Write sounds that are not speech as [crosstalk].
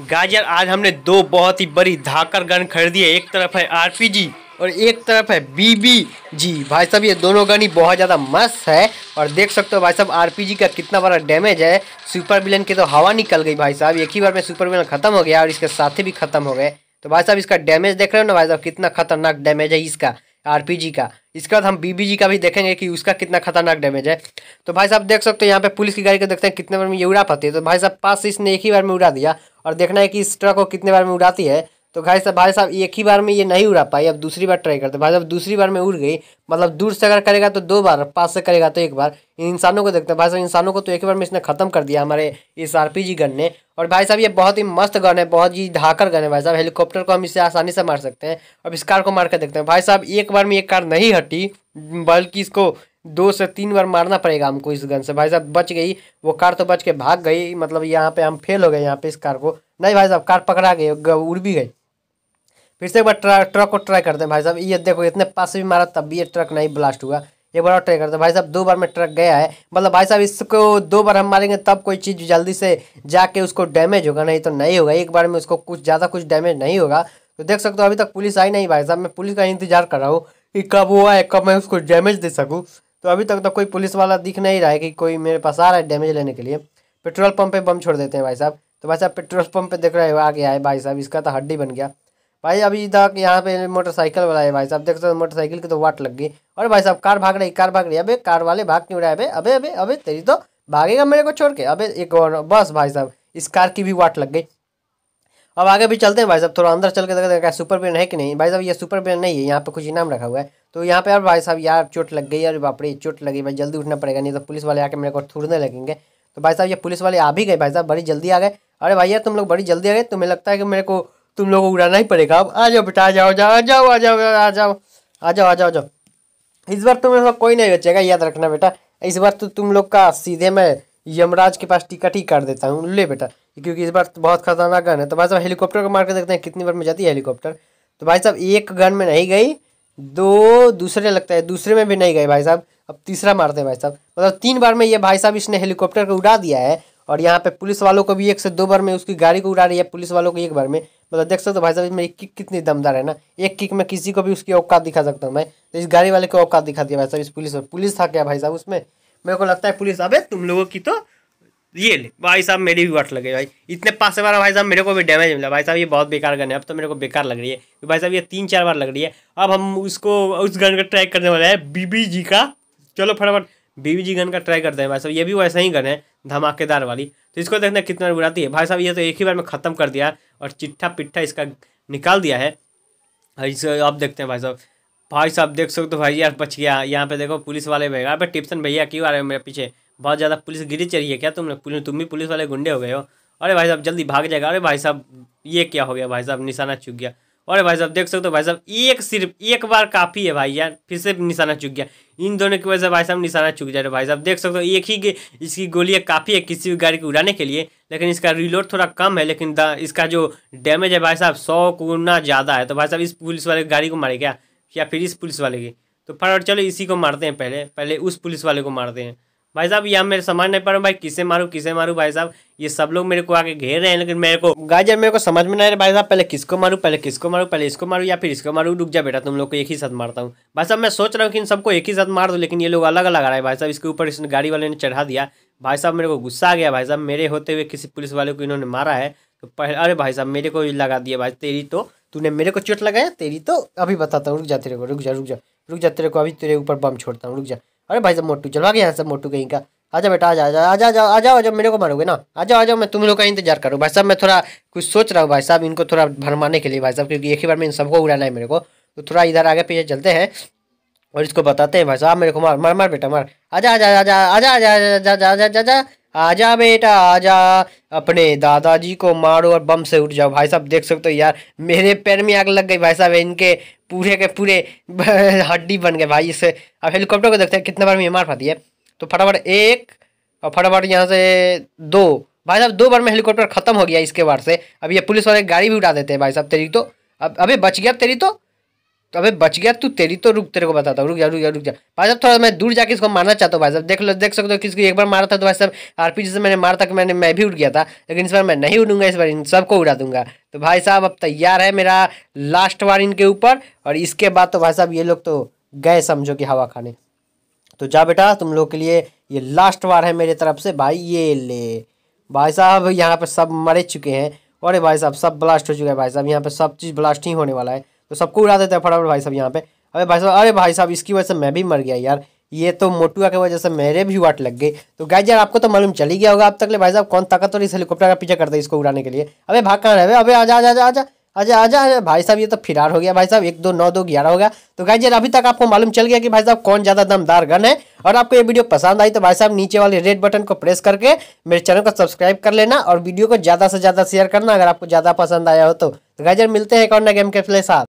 गाजर आज हमने दो बहुत ही बड़ी धाकर गन खरीदी है एक तरफ है आरपीजी और एक तरफ है बीबी जी भाई साहब ये दोनों गन ही बहुत ज़्यादा मस्त है और देख सकते हो भाई साहब आरपीजी का कितना बड़ा डैमेज है सुपर विलन की तो हवा निकल गई भाई साहब एक ही बार में सुपर विलन खत्म हो गया और इसके साथ भी खत्म हो गए तो भाई साहब इसका डैमेज देख रहे हो ना भाई साहब कितना खतरनाक डैमेज है इसका जी का इसके बाद हम जी का भी देखेंगे कि उसका कितना खतरनाक डैमेज है तो भाई साहब देख सकते हो यहाँ पे पुलिस की गाड़ी को देखते हैं कितने बार में ये उड़ा पाती है तो भाई साहब पास इसने एक ही बार में उड़ा दिया और देखना है कि इस ट्रक को कितने बार में उड़ाती है तो भाई साहब भाई साहब एक ही बार में ये नहीं उड़ा पाई अब दूसरी बार ट्राई करते भाई साहब दूसरी बार में उड़ गई मतलब दूर से अगर करेगा तो दो बार पास से करेगा तो एक बार इन इंसानों को देखते हैं भाई साहब इंसानों को तो एक बार में इसने ख़त्म कर दिया हमारे इस आर जी गन ने और भाई साहब ये बहुत ही मस्त गन है बहुत ही धाकर गन है भाई साहब हेलीकॉप्टर को हम इसे आसानी से मार सकते हैं अब इस कार को मार कर देखते हैं भाई साहब एक बार में एक कार नहीं हटी बल्कि इसको दो से तीन बार मारना पड़ेगा हमको इस गन से भाई साहब बच गई वो कार तो बच के भाग गई मतलब यहाँ पे हम फेल हो गए यहाँ पे इस कार को नहीं भाई साहब कार पकड़ा गई उड़ भी गई फिर से एक बार ट्रक ट्रक को ट्राई करते हैं भाई साहब ये देखो इतने पास भी मारा तब भी ये ट्रक नहीं ब्लास्ट हुआ एक बार और ट्राई करते हैं भाई साहब दो बार में ट्रक गया है मतलब भाई साहब इसको दो बार हम मारेंगे तब कोई चीज़ जल्दी से जाके उसको डैमेज होगा नहीं तो नहीं होगा एक बार में उसको कुछ ज़्यादा कुछ डैमेज नहीं होगा तो देख सकते हो अभी तक पुलिस आई नहीं भाई साहब मैं पुलिस का इंतजार कर रहा हूँ कि कब हुआ है कब मैं उसको डैमेज दे सकूँ तो अभी तक तो कोई पुलिस वाला दिख नहीं रहा है कि कोई मेरे पास आ रहा है डैमेज लेने के लिए पेट्रोल पंप पे बम छोड़ देते हैं भाई साहब तो भाई साहब पेट्रोल पंप पे देख रहे हो आ गया है भाई साहब इसका तो हड्डी बन गया भाई अभी तक यहाँ पे मोटरसाइकिल वाला है भाई साहब देख सकते हो मोटरसाइकिल की तो वाट लग गई और भाई साहब कार भाग रही कार भाग रही अबे कार वाले भाग क्यों रहा है अभी अभी अभी तेरी तो भागेगा मेरे को छोड़ के अभी एक और बस भाई साहब इस कार की भी वाट लग गई अब आगे भी चलते हैं भाई साहब थोड़ा अंदर चल के देखते हैं सुपर ब्रेन है कि नहीं भाई साहब ये सुपर ब्रेन नहीं है यहाँ पे कुछ इनाम रखा हुआ है तो यहाँ पे यार भाई साहब यार चोट लग गई यार बापरे चोट लगी भाई जल्दी उठना पड़ेगा नहीं तो पुलिस वाले आके मेरे को थूरने लगेंगे तो भाई साहब ये पुलिस वाले आ भी गए भाई साहब बड़ी जल्दी आ गए अरे भाई यार तुम लोग बड़ी जल्दी आ गए तुम्हें लगता है कि मेरे को तुम लोग को उड़ाना ही पड़ेगा अब आ जाओ बेटा आ जाओ जाओ आ जाओ आ जाओ आ जाओ आ जाओ आ जाओ जाओ इस बार तुम्हें कोई नहीं बचेगा याद रखना बेटा इस बार तो तुम लोग का सीधे में यमराज के पास टिकट ही कर देता हूँ ले बेटा क्योंकि इस बार तो बहुत खतरनाक गन है तो भाई साहब हेलीकॉप्टर को मार के देखते हैं कितनी बार में जाती है हेलीकॉप्टर तो भाई साहब एक गन में नहीं गई दो दूसरे लगता है दूसरे में भी नहीं गए भाई साहब अब तीसरा मारते हैं भाई साहब मतलब तीन बार में ये भाई साहब इसने हेलीकॉप्टर को उड़ा दिया है और यहाँ पे पुलिस वालों को भी एक से दो बार में उसकी गाड़ी को उड़ा रही है पुलिस वालों को एक बार में मतलब देख सकते हो भाई साहब इसमें किक कितनी दमदार है ना एक किक में किसी को भी उसकी औकात दिखा सकता हूँ मैं तो इस गाड़ी वाले को औकात दिखा दिया भाई साहब इस पुलिस पर पुलिस था क्या भाई साहब उसमें मेरे को लगता है पुलिस अबे तुम लोगों की तो ये ले भाई साहब मेरी भी वाट लगे भाई इतने पास से बार भाई साहब मेरे को भी डैमेज मिला भाई साहब ये बहुत बेकार गन है अब तो मेरे को बेकार लग रही है भाई साहब ये तीन चार बार लग रही है अब हम उसको उस गन का ट्राई करने वाले हैं बीबी जी का चलो फटाफट बीबी जी गन का ट्राई करते हैं भाई साहब ये भी वैसा ही गन है धमाकेदार वाली तो इसको देखना कितना बुराती है भाई साहब ये तो एक ही बार में ख़त्म कर दिया और चिट्ठा पिट्ठा इसका निकाल दिया है और इसको आप देखते हैं भाई साहब भाई साहब देख सकते हो तो भाई यार बच गया यहाँ पे देखो पुलिस वाले भैया अबे टिप्सन भैया क्यों आ रहे हो मेरे पीछे बहुत ज़्यादा पुलिस गिरी चली है क्या तुमने पुलिस तुम भी पुलिस वाले गुंडे हो गए हो अरे भाई साहब जल्दी भाग जाएगा अरे भाई साहब ये क्या हो गया भाई साहब निशाना चुक गया अरे भाई साहब देख सकते हो भाई साहब एक सिर्फ एक बार काफ़ी है भाई यार फिर से निशाना चुक गया इन दोनों की वजह से भाई साहब निशाना चुक जा रहे भाई साहब देख सकते हो एक ही इसकी गोलियाँ काफ़ी है किसी भी गाड़ी को उड़ाने के लिए लेकिन इसका रिलोड थोड़ा कम है लेकिन इसका जो डैमेज है भाई साहब सौ गुना ज़्यादा है तो भाई साहब इस पुलिस वाले गाड़ी को मारे क्या या फिर इस पुलिस वाले की तो फटाफट चलो इसी को मारते हैं पहले पहले उस पुलिस वाले को मारते हैं भाई साहब यहाँ मेरे समझ नहीं पा रहा भाई किसे मारूँ किसे मारूँ भाई साहब ये सब लोग मेरे को आके घेर रहे हैं लेकिन मेरे को गाजर मेरे को समझ में नहीं रहा भाई साहब पहले किसको मारूँ पहले किसको मारूँ पहले इसको मारूँ या फिर इसको मारूँ रुक जा बेटा तुम लोग को एक ही साथ मारता हूँ भाई साहब मैं सोच रहा हूँ कि इन सबको एक ही साथ मार दो लेकिन ये लोग अलग अलग आ रहा है भाई साहब इसके ऊपर इसने गाड़ी वाले ने चढ़ा दिया भाई साहब मेरे को गुस्सा आ गया भाई साहब मेरे होते हुए किसी पुलिस वाले को इन्होंने मारा है तो पहले अरे भाई साहब मेरे को लगा दिया भाई तेरी तो तूने मेरे को चोट लगाया तेरी तो अभी बताता हूँ रुक जा तेरे को रुक जा रुक जा रुक जा तेरे को अभी तेरे ऊपर बम छोड़ता हूँ रुक जा अरे भाई साहब मोटू चलवा गया सब मोटू कहीं का आजा बेटा आजा आजा आजा जाओ आ जाओ जब मेरे को मारोगे ना आ जाओ आ जाओ मैं तुम लोग का इंतजार करूँ भाई साहब मैं थोड़ा कुछ सोच रहा हूँ भाई साहब इनको थोड़ा भरमाने के लिए भाई साहब क्योंकि एक ही बार में इन सबको उड़ाना है मेरे को तो थोड़ा इधर आगे पीछे चलते हैं और इसको बताते हैं भाई साहब मेरे को मार मार मार बेटा मार आजा आजा आजा आजा आजा आजा आजा आजा आजा बेटा आजा अपने दादाजी को मारो और बम से उठ जाओ भाई साहब देख सकते हो यार मेरे पैर में आग लग गई भाई साहब इनके पूरे के पूरे [laughs] हड्डी बन गए भाई इससे अब हेलीकॉप्टर को देखते हैं कितने बार में मार पाती है तो फटाफट एक और फटाफट यहाँ से दो भाई साहब दो बार में हेलीकॉप्टर खत्म हो गया इसके बार से अब ये पुलिस वाले गाड़ी भी उठा देते हैं भाई साहब तेरी तो अब अभी बच गया तेरी तो तो अभी बच गया तू तेरी तो रुक तेरे को बताता हूँ रुक जा रुक जा रुक जा भाई साहब थोड़ा मैं दूर जाके इसको मारना चाहता हूँ भाई साहब देख लो देख सकते हो किसको एक बार मारा था तो भाई साहब आरपीजी से मैंने मारा था कि मैंने मैं भी उड़ गया था लेकिन इस बार मैं नहीं उड़ूंगा इस बार इन सबको उड़ा दूंगा तो भाई साहब अब तैयार है मेरा लास्ट वार इनके ऊपर और इसके बाद तो भाई साहब ये लोग तो गए समझो कि हवा खाने तो जा बेटा तुम लोग के लिए ये लास्ट वार है मेरे तरफ से भाई ये ले भाई साहब यहाँ पर सब मरे चुके हैं अरे भाई साहब सब ब्लास्ट हो चुका है भाई साहब यहाँ पर सब चीज़ ब्लास्ट ही होने वाला है तो सबको उड़ा देते हैं फटाफट भाई साहब यहाँ पे अरे भाई साहब अरे भाई साहब इसकी वजह से मैं भी मर गया यार ये तो मोटुआ की वजह से मेरे भी वाट लग गई तो गाय यार आपको तो मालूम चली गया होगा अब तक ले भाई साहब कौन ताकतवर इस हेलीकॉप्टर का पीछा करता है इसको उड़ाने के लिए अबे भाग कहाँ रहे अबे आजा आजा आजा आजा अच्छा आजा अरे भाई साहब ये तो फिरार हो गया भाई साहब एक दो नौ दो ग्यारह हो गया तो गाइजर अभी तक आपको मालूम चल गया कि भाई साहब कौन ज़्यादा दमदार गन है और आपको ये वीडियो पसंद आई तो भाई साहब नीचे वाले रेड बटन को प्रेस करके मेरे चैनल को सब्सक्राइब कर लेना और वीडियो को ज़्यादा से ज़्यादा शेयर करना अगर आपको ज़्यादा पसंद आया हो तो, गाइजर तो मिलते हैं कौन ना गेम के प्ले साथ